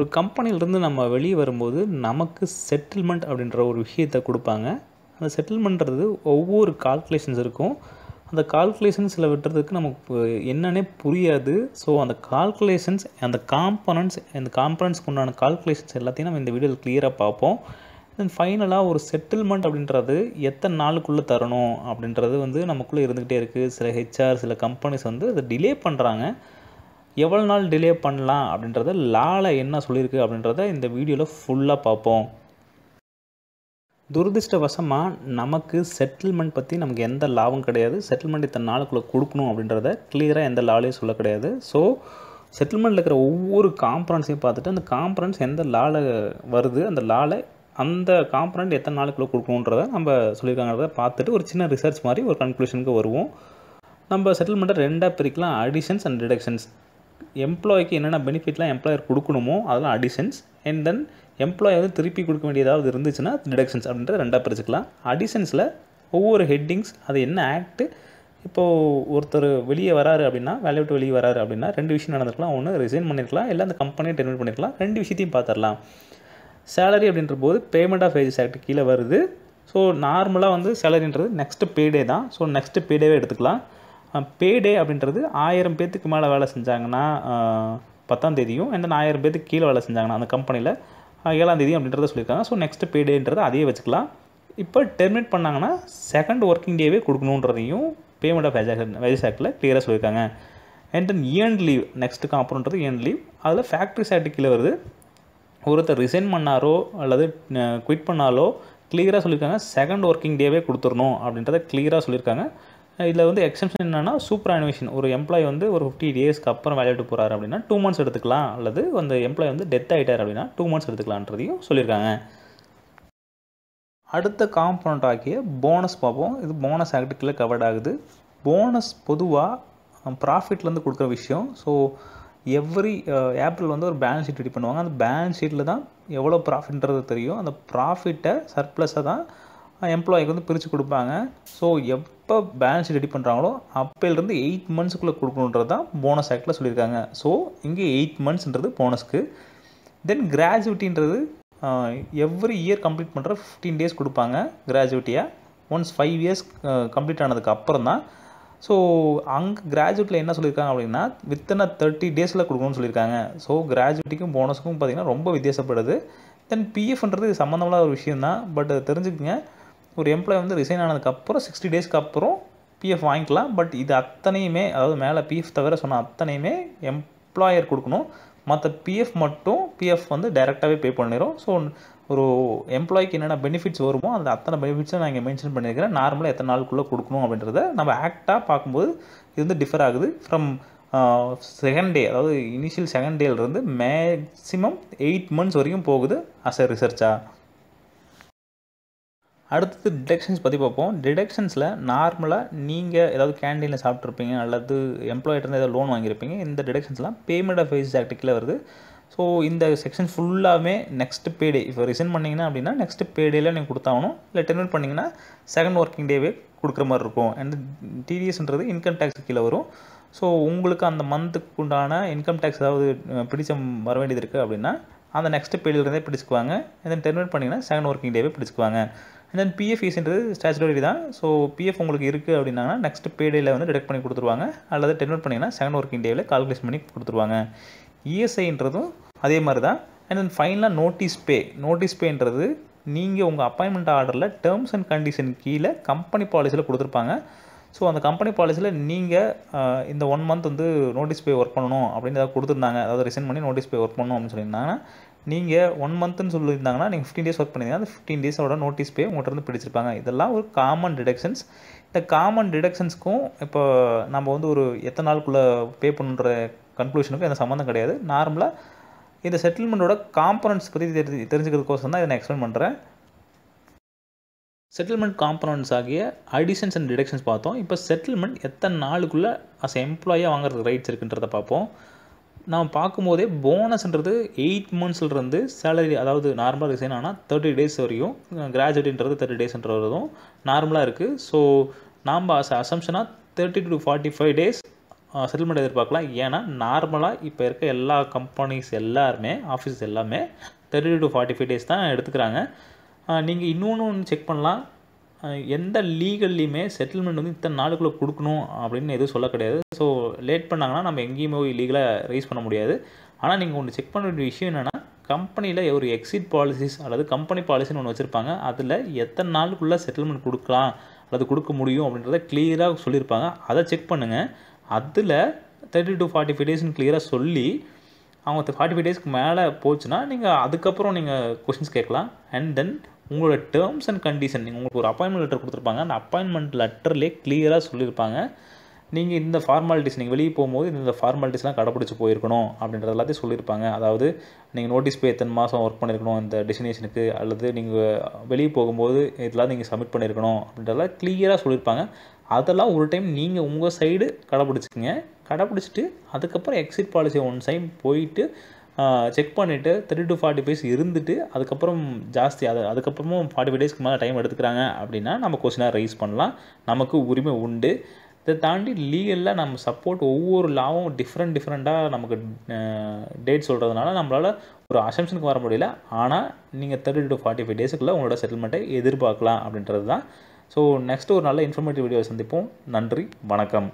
ஒரு கம்பெனியிலிருந்து நம்ம வெளியே வரும்போது நமக்கு செட்டில்மெண்ட் அப்படின்ற ஒரு விஷயத்தை கொடுப்பாங்க அந்த செட்டில்மெண்ட்றது ஒவ்வொரு கால்குலேஷன்ஸ் இருக்கும் அந்த கால்குலேஷன்ஸ் சில விட்டுறதுக்கு நமக்கு என்னன்னே புரியாது ஸோ அந்த கால்குலேஷன்ஸ் அந்த காம்பனன்ஸ் அந்த காம்பனன்ஸ் உண்டான கால்குலேஷன்ஸ் எல்லாத்தையும் நம்ம இந்த வீடியோவில் கிளியராக பார்ப்போம் தென் ஃபைனலாக ஒரு செட்டில்மெண்ட் அப்படின்றது எத்தனை நாளுக்குள்ளே தரணும் அப்படின்றது வந்து நமக்குள்ளே இருந்துக்கிட்டே இருக்குது சில ஹெச்ஆர் சில கம்பெனிஸ் வந்து அதை டிலே பண்ணுறாங்க எவ்வளோ நாள் டிலே பண்ணலாம் அப்படின்றத லால என்ன சொல்லியிருக்கு அப்படின்றத இந்த வீடியோவில் ஃபுல்லாக பார்ப்போம் துரதிருஷ்டவசமாக நமக்கு செட்டில்மெண்ட் பற்றி நமக்கு எந்த லாபம் கிடையாது செட்டில்மெண்ட் இத்தனை நாளுக்குள்ளே கொடுக்கணும் அப்படின்றத கிளியராக எந்த லாலையும் சொல்ல கிடையாது ஸோ செட்டில்மெண்ட்டில் இருக்கிற ஒவ்வொரு காம்பனன்ஸையும் பார்த்துட்டு அந்த காம்ப்ரன்ஸ் எந்த லால வருது அந்த லாலை அந்த காம்பனண்ட் எத்தனை நாளுக்குள்ளே கொடுக்கணுன்றத நம்ம சொல்லியிருக்காங்கிறத பார்த்துட்டு ஒரு சின்ன ரிசர்ச் மாதிரி ஒரு கன்க்ளூஷனுக்கு வருவோம் நம்ம செட்டில்மெண்ட்டை ரெண்டாக பிரிக்கலாம் அடிஷன்ஸ் அண்ட் டிடக்ஷன்ஸ் எம்ப்ளாய்க்கு என்னென்ன பெனிஃபிட்லாம் எம்ப்ளாயர் கொடுக்கணுமோ அதெல்லாம் அடிஷன்ஸ் அண்ட் தென் எம்ப்ளாயை வந்து திருப்பி கொடுக்க வேண்டியதாவது இருந்துச்சுன்னா டிடக்ஷன்ஸ் அப்படின்றத ரெண்டாக பிரிச்சுக்கலாம் அடிஷன்ஸில் ஒவ்வொரு ஹெட்டிங்ஸ் அது என்ன ஆக்ட்டு இப்போது ஒருத்தர் வெளியே வராரு அப்படின்னா வேலையை விட்டு வெளியே வராரு அப்படின்னா ரெண்டு விஷயம் நடந்திருக்கலாம் ஒன்று ரிசைன் பண்ணியிருக்கலாம் இல்லை அந்த கம்பெனியை டெர்மினேட் பண்ணியிருக்கலாம் ரெண்டு விஷயத்தையும் பார்த்துடலாம் சேலரி அப்படின்ற போது பேமெண்ட் ஆஃப் ஏஜஸ் ஆக்ட் கீழே வருது ஸோ நார்மலாக வந்து சேலரின்றது நெக்ஸ்ட்டு பேடே தான் ஸோ நெக்ஸ்ட்டு பேடேவே எடுத்துக்கலாம் பேடே அப்படின்றது ஆயிரம் பேர்த்துக்கு மேலே வேலை செஞ்சாங்கன்னா பத்தாம் தேதியும் அண்ட் தென் ஆயிரம் பேர்த்துக்கு கீழே வேலை செஞ்சாங்கன்னா அந்த கம்பெனியில் ஏழாம் தேதி அப்படின்றத சொல்லியிருக்காங்க ஸோ நெக்ஸ்ட்டு பேடேன்றது அதையே வச்சுக்கலாம் இப்போ டெர்மினேட் பண்ணாங்கன்னா செகண்ட் ஒர்க்கிங் டேவே கொடுக்கணுன்றதையும் பேமெண்ட் ஆஃப் வேஜஸ் ஆக்டில் சொல்லியிருக்காங்க and then earn leave next அப்புறம்ன்றது இயன் லீவ் அதில் ஃபேக்ட்ரி சாட்டு கீழே வருது ஒருத்தர் ரிசைன் பண்ணாரோ அல்லது குவிட் பண்ணாலோ கிளியராக சொல்லியிருக்காங்க செகண்ட் ஒர்க்கிங் டேவே கொடுத்துடணும் அப்படின்றத கிளியராக சொல்லியிருக்காங்க இதில் வந்து எக்ஸம்ஷன் என்னென்னா சூப்பர் அனிவேஷன் ஒரு எம்ப்ளாய் வந்து ஒரு ஃபிஃப்டி டேஸ்க்கு அப்புறம் விளையாட்டு போகிறாரு அப்படின்னா டூ மந்த்ஸ் எடுத்துக்கலாம் அல்லது அந்த எம்ப்ளாய் வந்து டெத் ஆகிட்டார் அப்படின்னா டூ மந்த்ஸ் எடுத்துக்கலான்றதையும் சொல்லியிருக்காங்க அடுத்த காம்பனண்ட் ஆகிய போனஸ் பார்ப்போம் இது போனஸ் ஆக்டுக்குள்ளே கவர்ட் ஆகுது போனஸ் பொதுவாக ப்ராஃபிட்லேருந்து கொடுக்குற விஷயம் ஸோ எவ்ரி ஏப்ரல் வந்து ஒரு பேலன்ஸ் ஷீட் ரெடி பண்ணுவாங்க அந்த பேலன்ஸ் ஷீட்டில் தான் எவ்வளோ ப்ராஃபிட்ன்றது தெரியும் அந்த ப்ராஃபிட்டை சர்ப்ளஸை தான் எம்ப்ளாய்க்கு வந்து பிரித்து கொடுப்பாங்க ஸோ எப்போ பேலன்ஸ் ரெடி பண்ணுறாங்களோ அப்போலேருந்து எயிட் மந்த்ஸுக்குள்ளே கொடுக்கணுன்றது தான் போனஸ் ஆக்டில் சொல்லியிருக்காங்க ஸோ இங்கே எயிட் மந்த்ஸ்ன்றது போனஸ்க்கு தென் கிராஜுவிட்டின்றது எவ்ரி இயர் கம்ப்ளீட் பண்ணுற ஃபிஃப்டீன் டேஸ் கொடுப்பாங்க கிராஜுவிட்டியாக ஒன்ஸ் ஃபைவ் இயர்ஸ் கம்ப்ளீட் ஆனதுக்கு அப்புறம் தான் ஸோ அங்கே கிராஜுவேட்டில் என்ன சொல்லியிருக்காங்க அப்படின்னா வித்தின் தேர்ட்டி டேஸில் கொடுக்கணும்னு சொல்லியிருக்காங்க ஸோ கிராஜுவேட்டிக்கும் போனஸுக்கும் பார்த்திங்கன்னா ரொம்ப வித்தியாசப்படுது தென் பிஎஃப்ன்றது சம்மந்தமான ஒரு விஷயம் தான் பட் தெரிஞ்சுக்கங்க ஒரு எம்ப்ளாய் வந்து ரிசைன் ஆனதுக்கப்புறம் சிக்ஸ்டி டேஸ்க்கு அப்புறம் பிஎஃப் வாங்கிக்கலாம் பட் இது அத்தனையுமே அதாவது மேலே பிஎஃப் தவிர சொன்ன அத்தனையுமே எம்ப்ளாயர் கொடுக்கணும் மற்ற பிஎஃப் மட்டும் பிஎஃப் வந்து டைரெக்டாகவே பே பண்ணிடும் ஸோ ஒரு எம்ப்ளாய்க்கு என்னென்ன பெனிஃபிட்ஸ் வருமோ அந்த அத்தனை பெனிஃபிட்ஸும் நான் இங்கே மென்ஷன் பண்ணியிருக்கிறேன் நார்மலாக எத்தனை நாளுக்குள்ளே கொடுக்கணும் அப்படின்றத நம்ம ஆக்டாக பார்க்கும்போது இது வந்து டிஃபர் ஆகுது ஃப்ரம் செகண்ட் டே அதாவது இனிஷியல் செகண்ட் டேலேருந்து மேக்ஸிமம் எயிட் மந்த்ஸ் வரைக்கும் போகுது அஸ் அ ரிசர்ச்சாக அடுத்தது டிடெக்ஷன்ஸ் பற்றி பார்ப்போம் டிடெக்ஷன்ஸில் நார்மலாக நீங்கள் ஏதாவது கேண்டீனில் சாப்பிட்ருப்பீங்க அல்லது எம்ப்ளாய்ட்டு ஏதாவது லோன் வாங்கியிருப்பீங்க இந்த டிடெக்ஷன்ஸ்லாம் பேமெண்ட் ஆஃப் வேஜஸ் ஆக்டிக்கில் வருது ஸோ இந்த செக்ஷன் ஃபுல்லாகவே நெக்ஸ்ட் பேடே இப்போ ரிசன் பண்ணிங்கன்னா அப்படின்னா நெக்ஸ்ட் பேடேயில் நீங்கள் கொடுத்தாகணும் இல்லை டெர்மினேட் பண்ணிங்கன்னா செகண்ட் ஒர்க்கிங் டேவே கொடுக்குற மாதிரி இருக்கும் அண்ட் டிடிஎஸ்ன்றது இன்கம் டேக்ஸ் கீழே வரும் ஸோ உங்களுக்கு அந்த மந்த்துக்கு உண்டான இன்கம் டேக்ஸ் ஏதாவது பிடிச்ச வர வேண்டியது இருக்குது அப்படின்னா அந்த நெக்ஸ்ட் பேடியிலேருந்தே பிடிச்சிக்குவாங்க தென் டெர்மினேட் பண்ணிங்கன்னா செகண்ட் ஒர்க்கிங் டேவே பிடிச்சிக்குவாங்க அண்ட் தென் பிஎஃப் ஃபீஸ்ன்றது ஸ்டாச்சுரி தான் ஸோ பிஎஃப் உங்களுக்கு இருக்குது அப்படின்னா நெக்ஸ்ட் பேடேயில் வந்து டிடெக்ட் பண்ணி கொடுத்துருவாங்க அல்லது டென்வெர்ட் பண்ணிங்கன்னா செகண்ட் ஒர்க்கிங் டேவில் கால்குலேஷன் பண்ணி கொடுத்துருவாங்க இஎஸ்ஐன்றதும் e அதே மாதிரி தான் அண்ட் தென் ஃபைனலாக நோட்டீஸ் பே நோட்டீஸ் பேன்றது நீங்கள் உங்கள் அப்பாயின்மெண்ட் ஆர்டரில் டேர்ம்ஸ் அண்ட் கண்டிஷன் கீழே கம்பெனி பாலிசியில் கொடுத்துருப்பாங்க ஸோ அந்த கம்பெனி பாலிசியில் நீங்கள் இந்த ஒன் மந்த் வந்து நோட்டீஸ் பே ஒர்க் பண்ணணும் அப்படின்னு ஏதாவது கொடுத்துருந்தாங்க அதாவது ரிசைன் பண்ணி நோட்டீஸ் பே ஒர்க் பண்ணணும் அப்படின்னு சொல்லியிருந்தாங்கன்னா நீங்கள் ஒன் மந்த்துன்னு சொல்லியிருந்தாங்கன்னா நீங்கள் ஃபிஃப்டீன் டேஸ் ஒர்க் பண்ணியிருந்தீங்கன்னா அந்த ஃபிஃப்டீன் டேஸோட நோட்டீஸ் பே உங்கள்கிட்ட பிடிச்சிருப்பாங்க இதெல்லாம் ஒரு காமன் டிடக்ஷன்ஸ் இந்த காமன் டிடக்ஷன்ஸ்க்கும் இப்போ நம்ம வந்து ஒரு எத்தனை நாளுக்குள்ளே பே பண்ணுற கன்க்ளூஷனுக்கும் எந்த சம்மந்தம் கிடையாது நார்மலாக இந்த செட்டில்மெண்ட்டோட காம்பனன்ட்ஸ் பற்றி தெரிஞ்சு தெரிஞ்சுக்கிறதுக்கோசம் தான் இதை நான் எக்ஸ்பிளைன் பண்ணுறேன் செட்டில்மெண்ட் காம்பனன்ட்ஸ் ஆகிய அடிஷன்ஸ் அண்ட் டிடக்ஷன்ஸ் பார்த்தோம் இப்போ செட்டில்மெண்ட் எத்தனை நாளுக்குள்ளே அஸ் எம்ப்ளாயாக வாங்குறதுக்கு ரைட்ஸ் இருக்குன்றதை பார்ப்போம் நான் பார்க்கும்போதே போனஸ்ன்றது எயிட் மந்த்ஸ்லேருந்து சேலரி அதாவது நார்மலாக ரிசைன் ஆனால் தேர்ட்டி டேஸ் வரையும் கிராஜுவேட்ன்றது தேர்ட்டி டேஸ்ன்ற வரதும் நார்மலாக இருக்குது ஸோ நாம் அசம்ஷனாக thirty to forty five days settlement எதிர்பார்க்கலாம் ஏன்னா நார்மலாக இப்போ இருக்க எல்லா கம்பெனிஸ் எல்லாருமே ஆஃபீஸ் எல்லாமே thirty to forty five days தான் எடுத்துக்கிறாங்க நீங்கள் இன்னொன்று ஒன்று செக் பண்ணலாம் எந்த லீகல்லையுமே செட்டில்மெண்ட் வந்து இத்தனை நாளுக்குள்ளே கொடுக்கணும் அப்படின்னு எதுவும் சொல்ல கிடையாது ஸோ லேட் பண்ணாங்கன்னா நம்ம எங்கேயுமே லீகலாக ரைஸ் பண்ண முடியாது ஆனால் நீங்கள் ஒன்று செக் பண்ண வேண்டிய விஷயம் என்னென்னா கம்பெனியில் ஒரு எக்ஸிட் பாலிசிஸ் அல்லது கம்பெனி பாலிசின்னு ஒன்று வச்சுருப்பாங்க அதில் எத்தனை நாளுக்குள்ளே செட்டில்மெண்ட் கொடுக்கலாம் அல்லது கொடுக்க முடியும் அப்படின்றத கிளியராக சொல்லியிருப்பாங்க அதை செக் பண்ணுங்கள் அதில் தேர்ட்டி டு ஃபார்ட்டி ஃபைவ் டேஸ்னு கிளியராக சொல்லி அவங்க ஃபார்ட்டி ஃபைவ் டேஸ்க்கு மேலே போச்சுன்னா நீங்கள் அதுக்கப்புறம் நீங்கள் கொஷின்ஸ் கேட்கலாம் அண்ட் தென் உங்களோட டேர்ம்ஸ் அண்ட் கண்டிஷன் நீங்கள் உங்களுக்கு ஒரு அப்பாயின்மெண்ட் லெட்டர் கொடுத்துருப்பாங்க அந்த அப்பாயின்மெண்ட் லெட்டர்லேயே கிளியராக சொல்லியிருப்பாங்க நீங்கள் இந்த ஃபார்மாலிட்டிஸ் நீங்கள் வெளியே போகும்போது இந்த ஃபார்மாலிட்டிஸ்லாம் கடைப்பிடிச்சி போயிருக்கணும் அப்படின்றது எல்லாத்தையும் சொல்லியிருப்பாங்க அதாவது நீங்கள் நோட்டீஸ் போய் எத்தனை மாதம் ஒர்க் பண்ணியிருக்கணும் இந்த டெஸ்டினேஷனுக்கு அல்லது நீங்கள் வெளியே போகும்போது இதெல்லாம் நீங்கள் சப்மிட் பண்ணியிருக்கணும் அப்படின்றதெல்லாம் கிளியராக சொல்லியிருப்பாங்க அதெல்லாம் ஒரு டைம் நீங்கள் உங்கள் சைடு கடைப்பிடிச்சிக்கங்க கடைப்பிடிச்சிட்டு அதுக்கப்புறம் எக்ஸிட் பாலிசி ஒன் டைம் போயிட்டு செக் பண்ணிவிட்டு த்ரீ டு ஃபார்ட்டி ஃபைவ்ஸ் இருந்துட்டு அதுக்கப்புறம் ஜாஸ்தி அது அதுக்கப்புறமும் ஃபார்ட்டி ஃபைவ் டேஸ்க்கு மேலே டைம் எடுத்துக்கிறாங்க அப்படின்னா நம்ம கொஸ்டினாக ரைஸ் பண்ணலாம் நமக்கு உரிமை உண்டு இதை தாண்டி லீகலில் நம்ம சப்போர்ட் ஒவ்வொரு லாவும் டிஃப்ரெண்ட் டிஃப்ரெண்ட்டாக நமக்கு டேட் சொல்கிறதுனால நம்மளால் ஒரு அசம்ஷனுக்கு வர முடியல ஆனால் நீங்கள் தேர்ட்டி டு ஃபார்ட்டி ஃபைவ் டேஸுக்குள்ளே உங்களோட செட்டில்மெண்ட்டை எதிர்பார்க்கலாம் அப்படின்றது தான் ஸோ நெக்ஸ்ட் ஒரு நல்ல இன்ஃபர்மேட்டிவ் வீடியோவை சந்திப்போம் நன்றி வணக்கம்